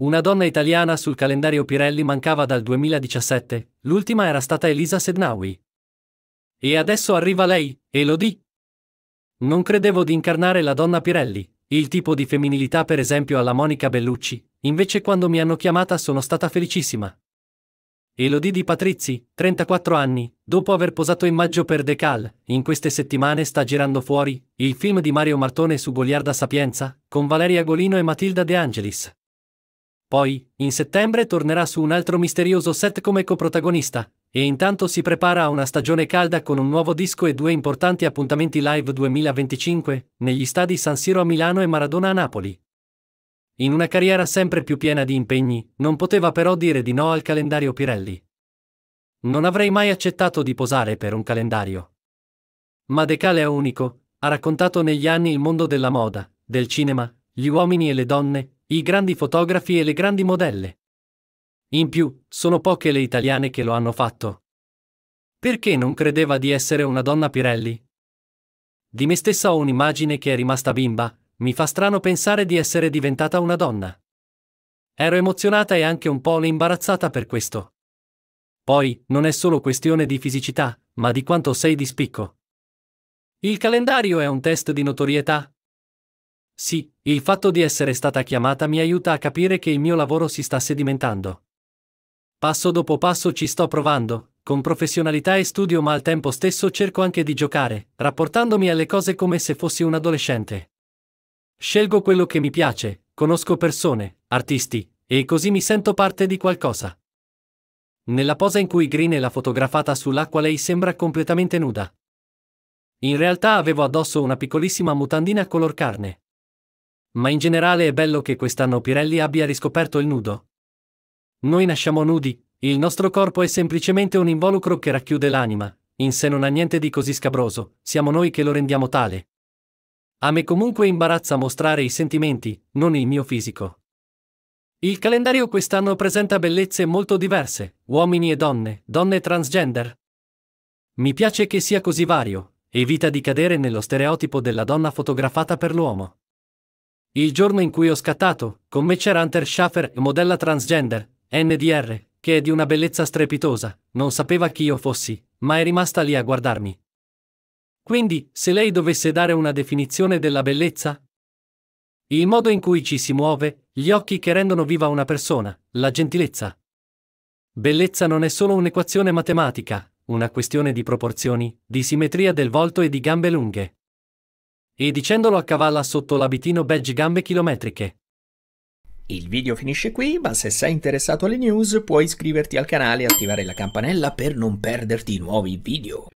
Una donna italiana sul calendario Pirelli mancava dal 2017, l'ultima era stata Elisa Sednawi. E adesso arriva lei, Elodie. Non credevo di incarnare la donna Pirelli, il tipo di femminilità per esempio alla Monica Bellucci, invece quando mi hanno chiamata sono stata felicissima. Elodie Di Patrizi, 34 anni, dopo aver posato in maggio per Decal, in queste settimane sta girando fuori il film di Mario Martone su Goliarda Sapienza, con Valeria Golino e Matilda De Angelis. Poi, in settembre tornerà su un altro misterioso set come coprotagonista, e intanto si prepara a una stagione calda con un nuovo disco e due importanti appuntamenti live 2025, negli stadi San Siro a Milano e Maradona a Napoli. In una carriera sempre più piena di impegni, non poteva però dire di no al calendario Pirelli. Non avrei mai accettato di posare per un calendario. Ma Decale è unico, ha raccontato negli anni il mondo della moda, del cinema, gli uomini e le donne, i grandi fotografi e le grandi modelle. In più, sono poche le italiane che lo hanno fatto. Perché non credeva di essere una donna Pirelli? Di me stessa ho un'immagine che è rimasta bimba, mi fa strano pensare di essere diventata una donna. Ero emozionata e anche un po' imbarazzata per questo. Poi, non è solo questione di fisicità, ma di quanto sei di spicco. Il calendario è un test di notorietà. Sì, il fatto di essere stata chiamata mi aiuta a capire che il mio lavoro si sta sedimentando. Passo dopo passo ci sto provando, con professionalità e studio ma al tempo stesso cerco anche di giocare, rapportandomi alle cose come se fossi un adolescente. Scelgo quello che mi piace, conosco persone, artisti, e così mi sento parte di qualcosa. Nella posa in cui Green l'ha fotografata sull'acqua lei sembra completamente nuda. In realtà avevo addosso una piccolissima mutandina color carne. Ma in generale è bello che quest'anno Pirelli abbia riscoperto il nudo. Noi nasciamo nudi, il nostro corpo è semplicemente un involucro che racchiude l'anima, in sé non ha niente di così scabroso, siamo noi che lo rendiamo tale. A me comunque imbarazza mostrare i sentimenti, non il mio fisico. Il calendario quest'anno presenta bellezze molto diverse, uomini e donne, donne transgender. Mi piace che sia così vario, evita di cadere nello stereotipo della donna fotografata per l'uomo. Il giorno in cui ho scattato, con me c'era Hunter Schaffer, modella transgender, NDR, che è di una bellezza strepitosa, non sapeva chi io fossi, ma è rimasta lì a guardarmi. Quindi, se lei dovesse dare una definizione della bellezza? Il modo in cui ci si muove, gli occhi che rendono viva una persona, la gentilezza. Bellezza non è solo un'equazione matematica, una questione di proporzioni, di simmetria del volto e di gambe lunghe. E dicendolo a cavalla sotto l'abitino badge gambe chilometriche. Il video finisce qui, ma se sei interessato alle news puoi iscriverti al canale e attivare la campanella per non perderti nuovi video.